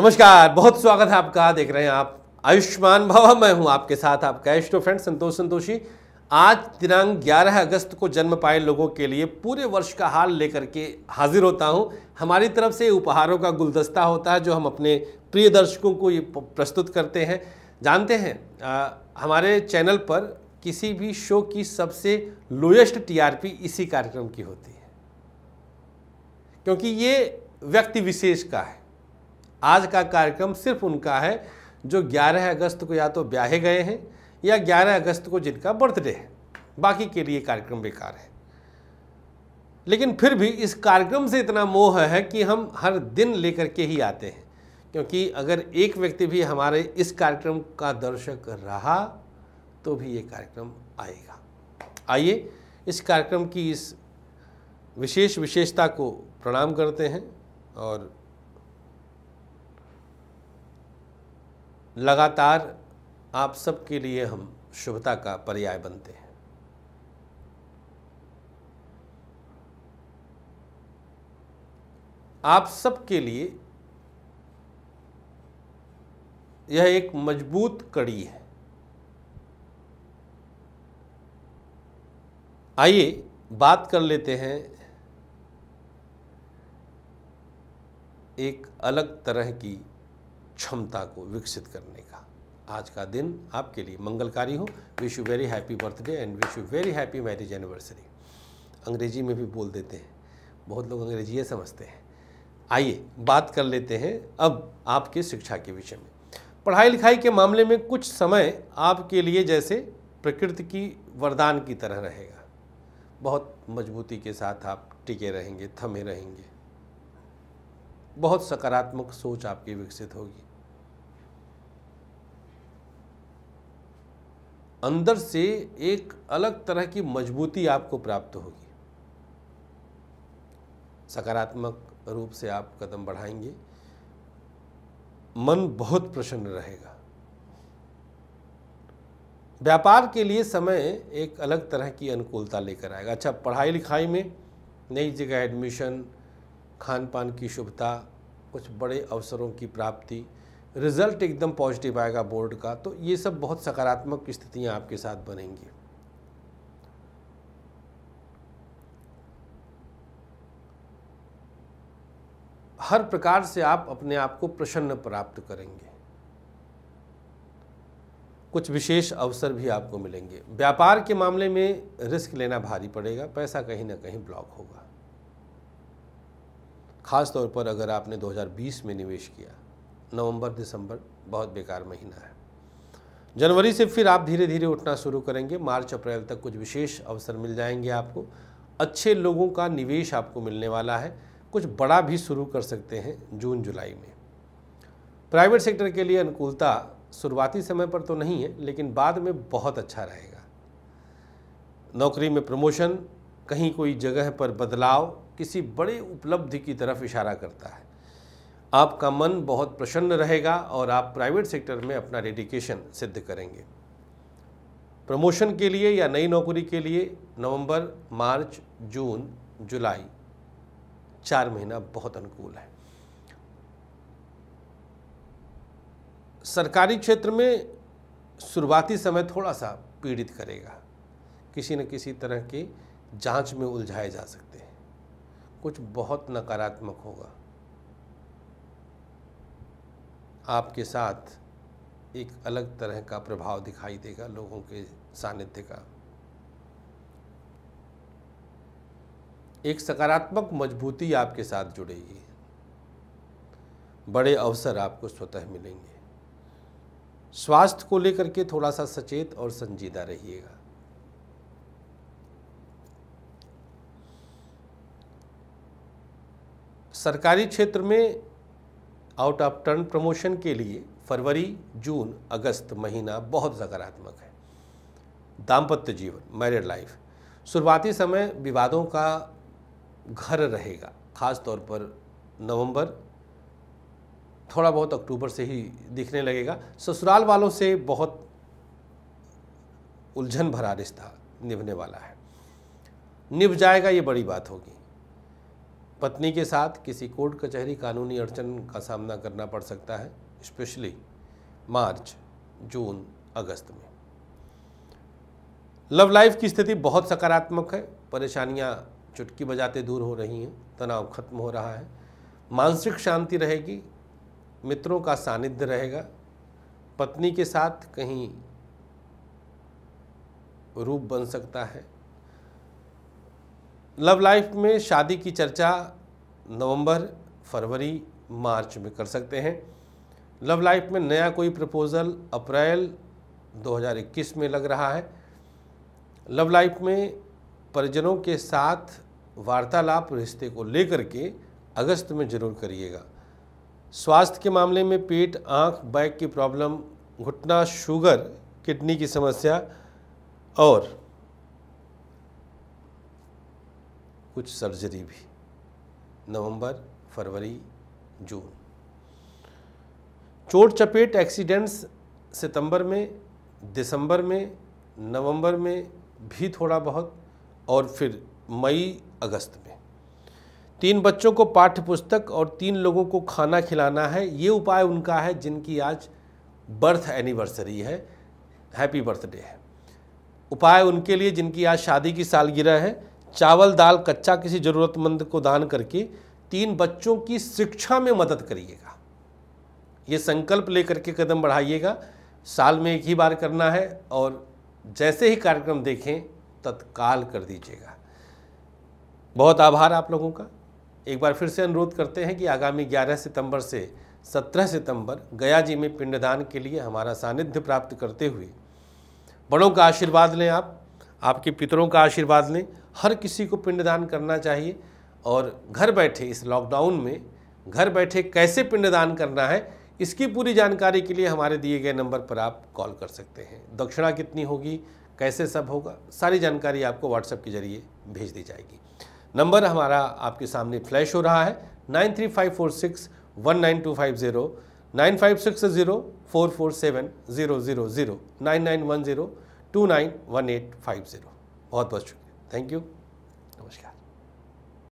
नमस्कार बहुत स्वागत है आपका देख रहे हैं आप आयुष्मान भव मैं हूं आपके साथ आपका एस्ट्रो फ्रेंड संतोष संतोषी आज दिनांक 11 अगस्त को जन्म पाए लोगों के लिए पूरे वर्ष का हाल लेकर के हाजिर होता हूं हमारी तरफ से उपहारों का गुलदस्ता होता है जो हम अपने प्रिय दर्शकों को ये प्रस्तुत करते हैं जानते हैं आ, हमारे चैनल पर किसी भी शो की सबसे लोएस्ट टीआरपी इसी कार्यक्रम की होती है क्योंकि ये व्यक्ति विशेष का है आज का कार्यक्रम सिर्फ उनका है जो 11 अगस्त को या तो ब्याहे गए हैं या 11 अगस्त को जिनका बर्थडे है बाकी के लिए कार्यक्रम बेकार है लेकिन फिर भी इस कार्यक्रम से इतना मोह है कि हम हर दिन लेकर के ही आते हैं क्योंकि अगर एक व्यक्ति भी हमारे इस कार्यक्रम का दर्शक रहा तो भी ये कार्यक्रम आएगा आइए इस कार्यक्रम की इस विशेष विशेषता को प्रणाम करते हैं और लगातार आप सबके लिए हम शुभता का पर्याय बनते हैं आप सबके लिए यह एक मजबूत कड़ी है आइए बात कर लेते हैं एक अलग तरह की क्षमता को विकसित करने का आज का दिन आपके लिए मंगलकारी हो wish you very happy birthday and wish you very happy marriage anniversary अंग्रेजी में भी बोल देते हैं बहुत लोग अंग्रेजी ये समझते हैं आइए बात कर लेते हैं अब आपके शिक्षा के विषय में पढ़ाई लिखाई के मामले में कुछ समय आपके लिए जैसे प्रकृति की वरदान की तरह रहेगा बहुत मजबूती के साथ आप टिके रहेंगे थमे रहेंगे बहुत सकारात्मक सोच आपकी विकसित होगी अंदर से एक अलग तरह की मजबूती आपको प्राप्त होगी सकारात्मक रूप से आप कदम बढ़ाएंगे मन बहुत प्रसन्न रहेगा व्यापार के लिए समय एक अलग तरह की अनुकूलता लेकर आएगा अच्छा पढ़ाई लिखाई में नई जगह एडमिशन खान पान की शुभता कुछ बड़े अवसरों की प्राप्ति रिज़ल्ट एकदम पॉजिटिव आएगा बोर्ड का तो ये सब बहुत सकारात्मक स्थितियां आपके साथ बनेंगी हर प्रकार से आप अपने आप को प्रसन्न प्राप्त करेंगे कुछ विशेष अवसर भी आपको मिलेंगे व्यापार के मामले में रिस्क लेना भारी पड़ेगा पैसा कहीं ना कहीं ब्लॉक होगा खासतौर पर अगर आपने 2020 में निवेश किया नवंबर दिसंबर बहुत बेकार महीना है जनवरी से फिर आप धीरे धीरे उठना शुरू करेंगे मार्च अप्रैल तक कुछ विशेष अवसर मिल जाएंगे आपको अच्छे लोगों का निवेश आपको मिलने वाला है कुछ बड़ा भी शुरू कर सकते हैं जून जुलाई में प्राइवेट सेक्टर के लिए अनुकूलता शुरुआती समय पर तो नहीं है लेकिन बाद में बहुत अच्छा रहेगा नौकरी में प्रमोशन कहीं कोई जगह पर बदलाव किसी बड़े उपलब्धि की तरफ इशारा करता है आपका मन बहुत प्रसन्न रहेगा और आप प्राइवेट सेक्टर में अपना डेडिकेशन सिद्ध करेंगे प्रमोशन के लिए या नई नौकरी के लिए नवंबर मार्च जून जुलाई चार महीना बहुत अनुकूल है सरकारी क्षेत्र में शुरुआती समय थोड़ा सा पीड़ित करेगा किसी न किसी तरह की जांच में उलझाए जा सकते हैं कुछ बहुत नकारात्मक होगा आपके साथ एक अलग तरह का प्रभाव दिखाई देगा लोगों के सानिध्य का एक सकारात्मक मजबूती आपके साथ जुड़ेगी बड़े अवसर आपको स्वतः मिलेंगे स्वास्थ्य को लेकर के थोड़ा सा सचेत और संजीदा रहिएगा सरकारी क्षेत्र में आउट ऑफ टर्न प्रमोशन के लिए फरवरी जून अगस्त महीना बहुत सकारात्मक है दाम्पत्य जीवन मैरिड लाइफ शुरुआती समय विवादों का घर रहेगा खास तौर पर नवंबर थोड़ा बहुत अक्टूबर से ही दिखने लगेगा ससुराल वालों से बहुत उलझन भरा रिश्ता निभने वाला है निभ जाएगा ये बड़ी बात होगी पत्नी के साथ किसी कोर्ट कचहरी कानूनी अड़चन का सामना करना पड़ सकता है स्पेशली मार्च जून अगस्त में लव लाइफ की स्थिति बहुत सकारात्मक है परेशानियां चुटकी बजाते दूर हो रही हैं तनाव खत्म हो रहा है मानसिक शांति रहेगी मित्रों का सानिध्य रहेगा पत्नी के साथ कहीं रूप बन सकता है लव लाइफ में शादी की चर्चा नवंबर फरवरी मार्च में कर सकते हैं लव लाइफ में नया कोई प्रपोज़ल अप्रैल 2021 में लग रहा है लव लाइफ में परिजनों के साथ वार्तालाप रिश्ते को लेकर के अगस्त में ज़रूर करिएगा स्वास्थ्य के मामले में पेट आंख बैक की प्रॉब्लम घुटना शुगर किडनी की समस्या और कुछ सर्जरी भी नवंबर फरवरी जून चोट चपेट एक्सीडेंट्स सितंबर में दिसंबर में नवंबर में भी थोड़ा बहुत और फिर मई अगस्त में तीन बच्चों को पाठ्य पुस्तक और तीन लोगों को खाना खिलाना है ये उपाय उनका है जिनकी आज बर्थ एनिवर्सरी है हैप्पी बर्थडे है उपाय उनके लिए जिनकी आज शादी की सालगिरह है चावल दाल कच्चा किसी ज़रूरतमंद को दान करके तीन बच्चों की शिक्षा में मदद करिएगा ये संकल्प लेकर के कदम बढ़ाइएगा साल में एक ही बार करना है और जैसे ही कार्यक्रम देखें तत्काल कर दीजिएगा बहुत आभार आप लोगों का एक बार फिर से अनुरोध करते हैं कि आगामी 11 सितंबर से 17 सितंबर गया जी में पिंडदान के लिए हमारा सानिध्य प्राप्त करते हुए बड़ों का आशीर्वाद लें आप आपके पितरों का आशीर्वाद लें हर किसी को पिंडदान करना चाहिए और घर बैठे इस लॉकडाउन में घर बैठे कैसे पिंडदान करना है इसकी पूरी जानकारी के लिए हमारे दिए गए नंबर पर आप कॉल कर सकते हैं दक्षिणा कितनी होगी कैसे सब होगा सारी जानकारी आपको व्हाट्सएप के जरिए भेज दी जाएगी नंबर हमारा आपके सामने फ्लैश हो रहा है nine three five four six one nine two five zero nine five six zero four four seven zero zero zero nine nine one zero two nine one eight five zero बहुत बहुत शुक्रिया Thank you.